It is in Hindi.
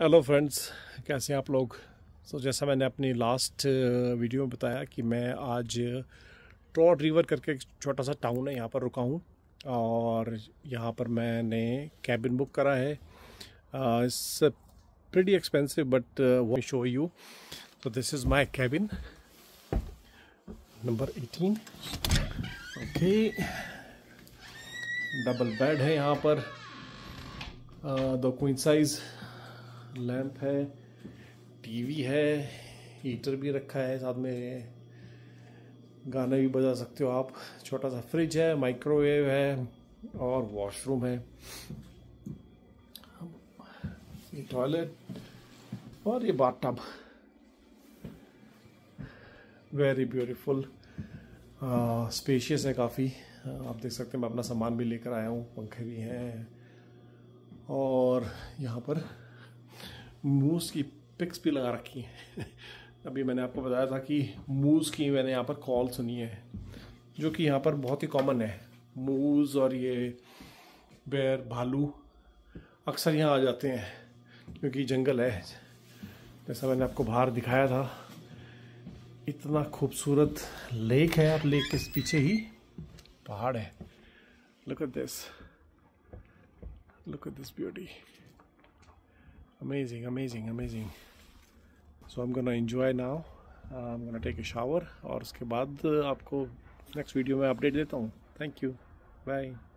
हेलो फ्रेंड्स कैसे हैं आप लोग सो so, जैसा मैंने अपनी लास्ट वीडियो uh, में बताया कि मैं आज ट्रॉट uh, रिवर करके एक छोटा सा टाउन है यहाँ पर रुका हूँ और यहाँ पर मैंने कैबिन बुक करा है इट्स प्रीटी एक्सपेंसिव बट वो शो यू तो this is my cabin number eighteen okay double bed है यहाँ पर uh, दो क्वीन साइज़ लैंप है टीवी है हीटर भी रखा है साथ में गाना भी बजा सकते हो आप छोटा सा फ्रिज है माइक्रोवेव है और वॉशरूम है ये टॉयलेट और ये bath tub very beautiful spacious है काफ़ी आप देख सकते हैं मैं अपना सामान भी लेकर आया हूँ पंखे भी हैं और यहाँ पर मूस की पिक्स भी लगा रखी हैं अभी मैंने आपको बताया था कि मूज की मैंने यहाँ पर कॉल सुनी है जो कि यहाँ पर बहुत ही कॉमन है मूज और ये बैर भालू अक्सर यहाँ आ जाते हैं क्योंकि जंगल है जैसा मैंने आपको बाहर दिखाया था इतना खूबसूरत लेक है और लेक के पीछे ही पहाड़ है look at this look at this beauty amazing amazing amazing so i'm gonna enjoy now uh, i'm gonna take a shower और उसके बाद आपको next video mein update deta हूँ thank you bye